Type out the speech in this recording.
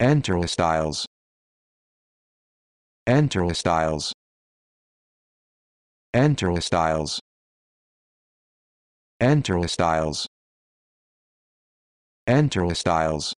Enter styles. Enter styles. Enter styles. Enter styles. Enter styles.